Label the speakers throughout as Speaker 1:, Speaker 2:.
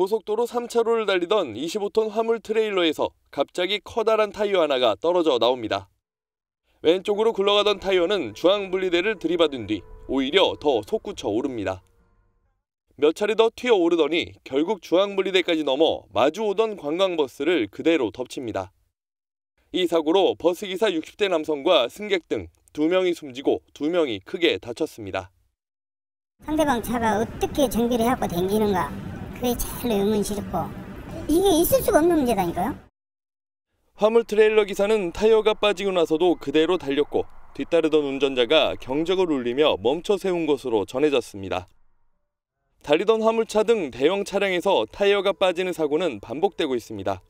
Speaker 1: 고속도로 3차로를 달리던 25톤 화물 트레일러에서 갑자기 커다란 타이어 하나가 떨어져 나옵니다. 왼쪽으로 굴러가던 타이어는 중앙 분리대를 들이받은 뒤 오히려 더 솟구쳐 오릅니다. 몇 차례 더 튀어 오르더니 결국 중앙 분리대까지 넘어 마주오던 관광버스를 그대로 덮칩니다. 이 사고로 버스 기사 60대 남성과 승객 등 2명이 숨지고 2명이 크게 다쳤습니다.
Speaker 2: 상대방 차가 어떻게 정비를 하고 댕기는가 그게 네, 제일 의문스럽고 이게 있을 수가 없는 문제다니까요.
Speaker 1: 화물 트레일러 기사는 타이어가 빠지고 나서도 그대로 달렸고 뒤따르던 운전자가 경적을 울리며 멈춰 세운 것으로 전해졌습니다. 달리던 화물차 등 대형 차량에서 타이어가 빠지는 사고는 반복되고 있습니다.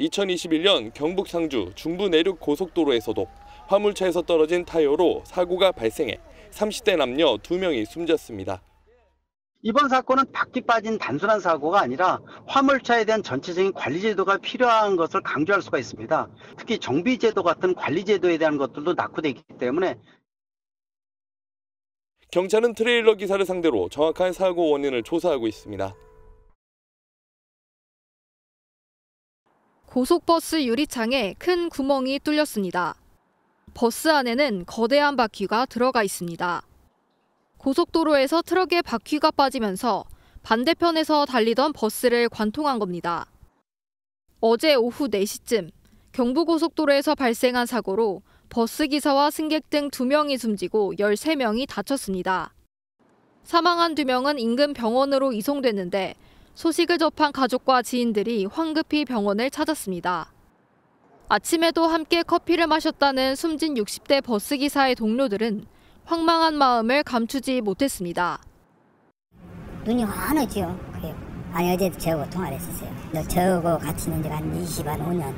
Speaker 1: 2021년 경북 상주 중부 내륙 고속도로에서도 화물차에서 떨어진 타이어로 사고가 발생해 30대 남녀 2명이 숨졌습니다.
Speaker 3: 이번 사건은 바퀴 빠진 단순한 사고가 아니라 화물차에 대한 전체적인 관리 제도가 필요한 것을 강조할 수가 있습니다. 특히 정비 제도 같은 관리 제도에 대한 것들도 낙후되어 있기 때문에
Speaker 1: 경찰은 트레일러 기사를 상대로 정확한 사고 원인을 조사하고 있습니다.
Speaker 2: 고속버스 유리창에 큰 구멍이 뚫렸습니다. 버스 안에는 거대한 바퀴가 들어가 있습니다. 고속도로에서 트럭에 바퀴가 빠지면서 반대편에서 달리던 버스를 관통한 겁니다. 어제 오후 4시쯤 경부고속도로에서 발생한 사고로 버스 기사와 승객 등 2명이 숨지고 13명이 다쳤습니다. 사망한 2명은 인근 병원으로 이송됐는데 소식을 접한 가족과 지인들이 황급히 병원을 찾았습니다. 아침에도 함께 커피를 마셨다는 숨진 60대 버스기사의 동료들은 황망한 마음을 감추지 못했습니다. 눈이 환하지 그래요. 아니 어제도 저하고 통화를 했었어요. 저하고 같이 있는 지한 20한 5년.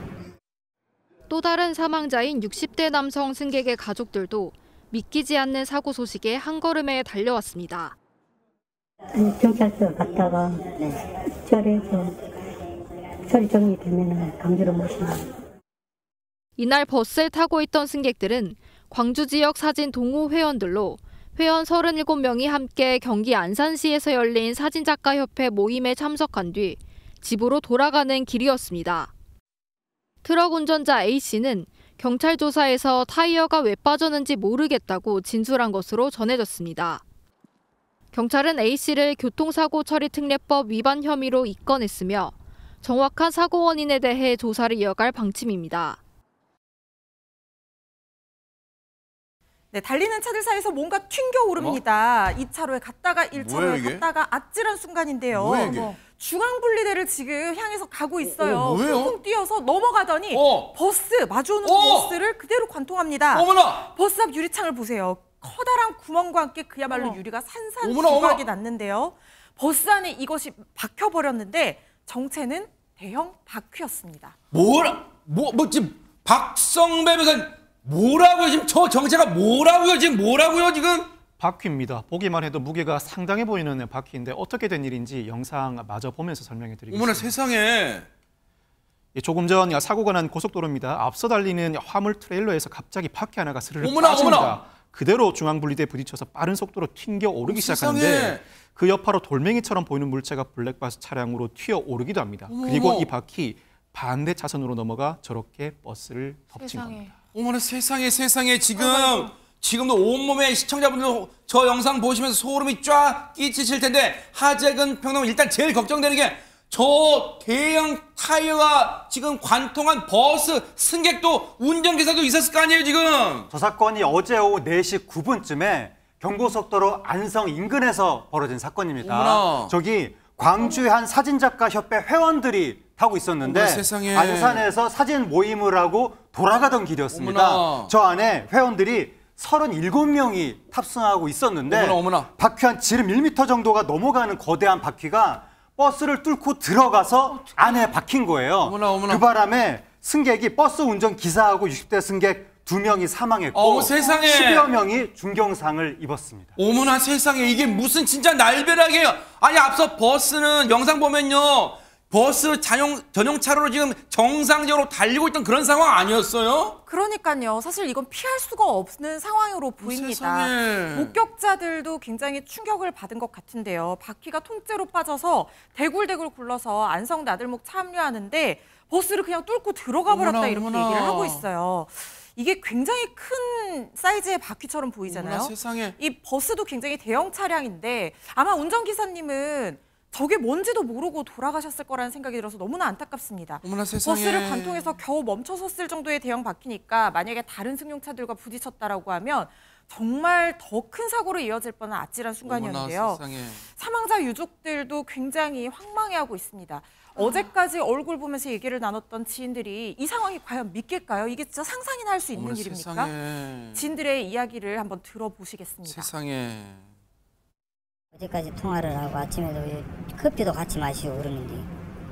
Speaker 2: 또 다른 사망자인 60대 남성 승객의 가족들도 믿기지 않는 사고 소식에 한 걸음에 달려왔습니다.
Speaker 3: 경찰서 갔다가 자리에서 네. 소리 정리되면 강제로 모시나.
Speaker 2: 이날 버스를 타고 있던 승객들은 광주 지역 사진 동호 회원들로 회원 37명이 함께 경기 안산시에서 열린 사진작가협회 모임에 참석한 뒤 집으로 돌아가는 길이었습니다. 트럭 운전자 A씨는 경찰 조사에서 타이어가 왜 빠졌는지 모르겠다고 진술한 것으로 전해졌습니다. 경찰은 A씨를 교통사고 처리 특례법 위반 혐의로 입건했으며 정확한 사고 원인에 대해 조사를 이어갈 방침입니다.
Speaker 4: 네, 달리는 차들 사이에서 뭔가 튕겨 오릅니다. 뭐? 어? 2차로에 갔다가 1차로에 갔다가 아찔한 순간인데요. 뭐. 중앙 분리대를 지금 향해서 가고 어, 있어요. 어, 어, 뛰어서 넘어가더니 어. 버스 마주오는 어. 버스를 그대로 관통합니다. 어머나! 버스 앞 유리창을 보세요. 커다란 구멍과 함께 그야말로 어 유리가 산산조각이 났는데요. 버스 안에 이것이 박혀 버렸는데 정체는 대형 바퀴였습니다.
Speaker 3: 뭐라? 뭐, 뭐 지금 박성배 변호사 뭐라고요? 지금 저 정체가 뭐라고요? 지금 뭐라고요?
Speaker 5: 지금? 바퀴입니다. 보기만 해도 무게가 상당해 보이는 바퀴인데 어떻게 된 일인지 영상 마저 보면서 설명해 드리겠습니다. 어머나 세상에. 예, 조금 전 사고가 난 고속도로입니다. 앞서 달리는 화물 트레일러에서 갑자기 바퀴 하나가 스르르 어머나, 빠집니다. 어머나. 그대로 중앙분리대에 부딪혀서 빠른 속도로 튕겨 오르기 시작하는데 그 여파로 돌멩이처럼 보이는 물체가 블랙박스 차량으로 튀어 오르기도 합니다. 어머머. 그리고 이 바퀴 반대 차선으로 넘어가 저렇게 버스를
Speaker 3: 덮친 세상에. 겁니다. 어머나 세상에 세상에 지금 아 지금도 온몸에 시청자분들 저 영상 보시면서 소름이 쫙 끼치실 텐데 하재근 평론 일단 제일 걱정되는 게 저 대형 타이어가 지금 관통한 버스 승객도 운전기사도 있었을 거 아니에요 지금 저 사건이 어제 오후 4시
Speaker 5: 9분쯤에 경고속도로 안성 인근에서 벌어진 사건입니다 어머나. 저기 광주의 한 사진작가 협회 회원들이 타고 있었는데 세상에. 안산에서 사진 모임을 하고 돌아가던 길이었습니다. 어머나. 저 안에 회원들이 37명이 탑승하고 있었는데 어머나, 어머나. 바퀴 한 지름 1m 정도가 넘어가는 거대한 바퀴가 버스를 뚫고 들어가서 안에 박힌 거예요. 그 바람에 승객이
Speaker 3: 버스 운전 기사하고 60대 승객 두 명이 사망했고 어머, 10여 명이 중경상을 입었습니다. 어머나 세상에 이게 무슨 진짜 날벼락이에요. 아니 앞서 버스는 영상 보면요. 버스 전용, 전용 차로로 지금 정상적으로 달리고 있던 그런 상황 아니었어요?
Speaker 4: 그러니까요. 사실 이건 피할 수가 없는 상황으로 보입니다. 세상에. 목격자들도 굉장히 충격을 받은 것 같은데요. 바퀴가 통째로 빠져서 대굴대굴 굴러서 안성 나들목 참여하는데 버스를 그냥 뚫고 들어가 버렸다 어머나, 이렇게 얘기를 하고 있어요. 이게 굉장히 큰 사이즈의 바퀴처럼 보이잖아요. 어머나, 이 버스도 굉장히 대형 차량인데 아마 운전기사님은 저게 뭔지도 모르고 돌아가셨을 거라는 생각이 들어서 너무나 안타깝습니다. 버스를 관통해서 겨우 멈춰섰을 정도의 대형 바퀴니까 만약에 다른 승용차들과 부딪혔다라고 하면 정말 더 큰 사고로 이어질 뻔한 아찔한 순간이었는데요. 사망자 유족들도 굉장히 황망해하고 있습니다. 아. 어제까지 얼굴 보면서 얘기를 나눴던 지인들이 이 상황이 과연 믿길까요? 이게 진짜 상상이나 할 수 있는 일입니까? 세상에. 지인들의 이야기를 한번
Speaker 2: 들어보시겠습니다. 세상에. 어제까지 통화를 하고 아침에도 커피도 같이 마시고 그러는데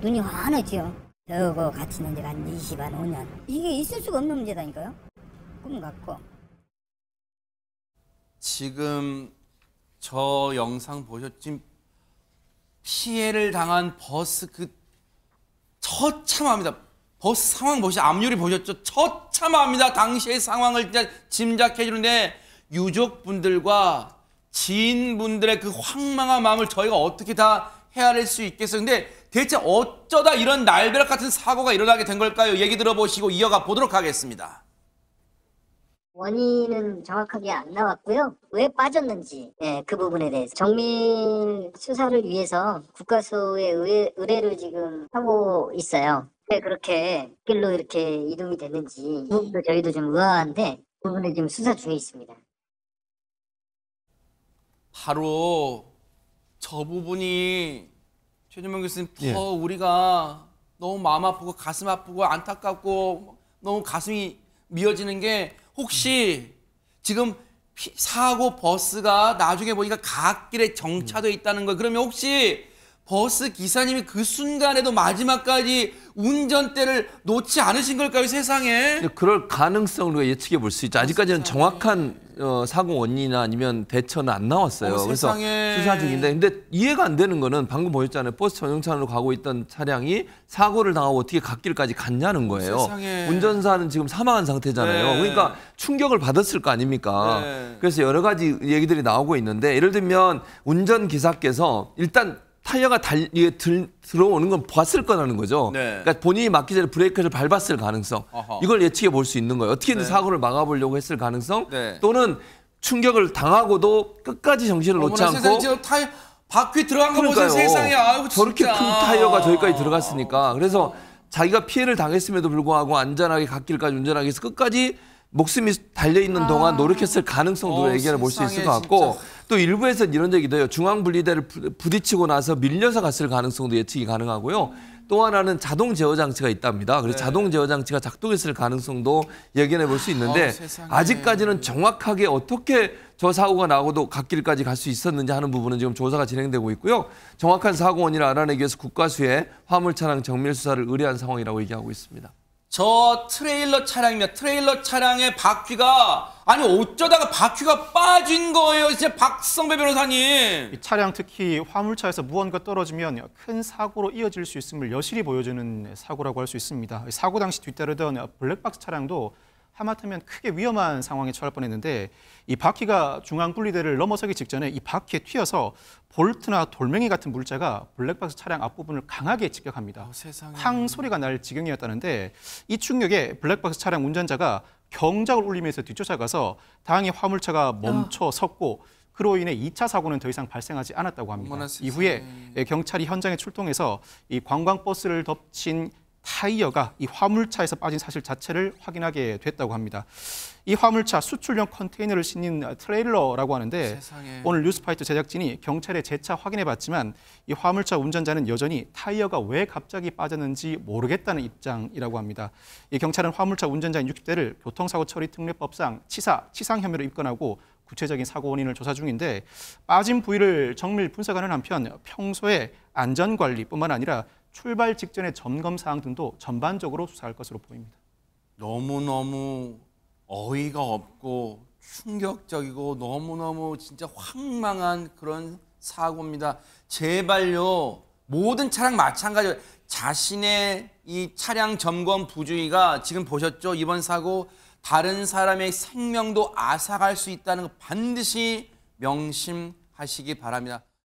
Speaker 2: 눈이 환하지요. 저거 같이 있는 지한 20한 5년. 이게 있을 수가 없는 문제다니까요. 꿈 같고.
Speaker 3: 지금 저 영상 보셨지? 피해를 당한 버스 그 처참합니다. 버스 상황 보시죠. 앞유리 보셨죠? 처참합니다. 당시의 상황을 짐작해 주는데 유족분들과 지인분들의 그 황망한 마음을 저희가 어떻게 다 헤아릴 수 있겠어요. 근데 대체 어쩌다 이런 날벼락 같은 사고가 일어나게 된 걸까요? 얘기 들어보시고 이어가 보도록 하겠습니다.
Speaker 2: 원인은 정확하게 안 나왔고요. 왜 빠졌는지 예, 그 부분에 대해서 정밀 수사를 위해서 국가수에 의뢰, 의뢰를 지금 하고 있어요. 왜 그렇게 길로 이렇게 이동이 됐는지 그 저희도 좀 의아한데 그 부분에 지금 수사 중에 있습니다.
Speaker 3: 바로 저 부분이 최준명 교수님 더 예. 우리가 너무 마음 아프고 가슴 아프고 안타깝고 너무 가슴이 미어지는 게 혹시 지금 사고 버스가 나중에 보니까 갓길에 정차돼 음. 있다는 거 그러면 혹시 버스 기사님이 그 순간에도 마지막까지 운전대를 놓지 않으신 걸까요 세상에?
Speaker 6: 그럴 가능성을 예측해 볼 수 있죠. 아직까지는 정확한 어, 사고 원인이나 아니면 대처는 안 나왔어요. 어 그래서 수사 중인데 근데 이해가 안 되는 거는 방금 보셨잖아요. 버스 전용차로 가고 있던 차량이 사고를 당하고 어떻게 갓길까지 갔냐는 거예요. 세상에. 운전사는 지금 사망한 상태잖아요. 네. 그러니까 충격을 받았을 거 아닙니까? 네. 그래서 여러 가지 얘기들이 나오고 있는데 예를 들면 운전 기사께서 일단 타이어가 달, 이게 들, 들어오는 건 봤을 거라는 거죠. 네. 그러니까 본인이 막기 전에 브레이크를 밟았을 가능성. 어허. 이걸 예측해 볼 수 있는 거예요. 어떻게든 네. 사고를 막아보려고 했을 가능성. 네. 또는 충격을 당하고도 끝까지 정신을 놓지 않고.
Speaker 3: 타이... 바퀴 들어간 거 보세요. 세상에 아이고
Speaker 6: 저렇게 큰 타이어가 저기까지 들어갔으니까. 그래서 자기가 피해를 당했음에도 불구하고 안전하게 갓길까지 운전하기 위해서 끝까지 목숨이 달려있는 아. 동안 노력했을 가능성도 어, 얘기를 볼 수 있을 것 같고 진짜. 또 일부에서는 이런 얘기도 해요. 중앙분리대를 부딪히고 나서 밀려서 갔을 가능성도 예측이 가능하고요. 또 하나는 자동 제어 장치가 있답니다. 그래서 네. 자동 제어 장치가 작동했을 가능성도 예견해 볼 수 있는데 어, 아직까지는 정확하게 어떻게 저 사고가 나고도 갓길까지 갈 수 있었는지 하는 부분은 지금 조사가 진행되고 있고요. 정확한 사고 원인을 알아내기 위해서 국가수에 화물차량 정밀 수사를 의뢰한 상황이라고 얘기하고 있습니다.
Speaker 3: 저 트레일러 차량입니다 트레일러 차량의 바퀴가 아니 어쩌다가 바퀴가 빠진 거예요. 진짜 박성배 변호사님. 이
Speaker 5: 차량 특히 화물차에서 무언가 떨어지면 큰 사고로 이어질 수 있음을 여실히 보여주는 사고라고 할 수 있습니다. 사고 당시 뒤따르던 블랙박스 차량도 하마터면 크게 위험한 상황에 처할 뻔했는데 이 바퀴가 중앙 분리대를 넘어서기 직전에 이 바퀴에 튀어서 볼트나 돌멩이 같은 물자가 블랙박스 차량 앞부분을 강하게 직격합니다. 어, 세상에. 쾅 소리가 날 지경이었다는데 이 충격에 블랙박스 차량 운전자가 경작을 울리면서 뒤쫓아가서 다행 화물차가 아. 멈춰 섰고 그로 인해 2차 사고는 더 이상 발생하지 않았다고 합니다. 이후에 경찰이 현장에 출동해서 이 관광버스를 덮친 타이어가 이 화물차에서 빠진 사실 자체를 확인하게 됐다고 합니다. 이 화물차 수출용 컨테이너를 싣는 트레일러라고 하는데 세상에. 오늘 뉴스파이트 제작진이 경찰에 재차 확인해봤지만 이 화물차 운전자는 여전히 타이어가 왜 갑자기 빠졌는지 모르겠다는 입장이라고 합니다. 이 경찰은 화물차 운전자인 60대를 교통사고 처리 특례법상 치사, 치상 혐의로 입건하고 구체적인 사고 원인을 조사 중인데 빠진 부위를 정밀 분석하는 한편 평소에 안전관리뿐만 아니라 출발 직전의 점검 사항 등도 전반적으로 수사할 것으로 보입니다.
Speaker 3: 너무너무 어이가 없고 충격적이고 너무너무 진짜 황망한 그런 사고입니다. 제발요. 모든 차량 마찬가지로 자신의 이 차량 점검 부주의가 지금 보셨죠? 이번 사고 다른 사람의 생명도 앗아갈 수 있다는 거 반드시 명심하시기 바랍니다.